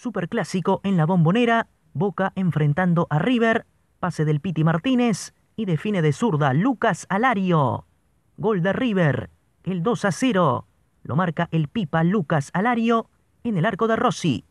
Superclásico en la bombonera, Boca enfrentando a River, pase del Piti Martínez y define de zurda Lucas Alario. Gol de River, el 2 a 0. Lo marca el Pipa Lucas Alario en el arco de Rossi.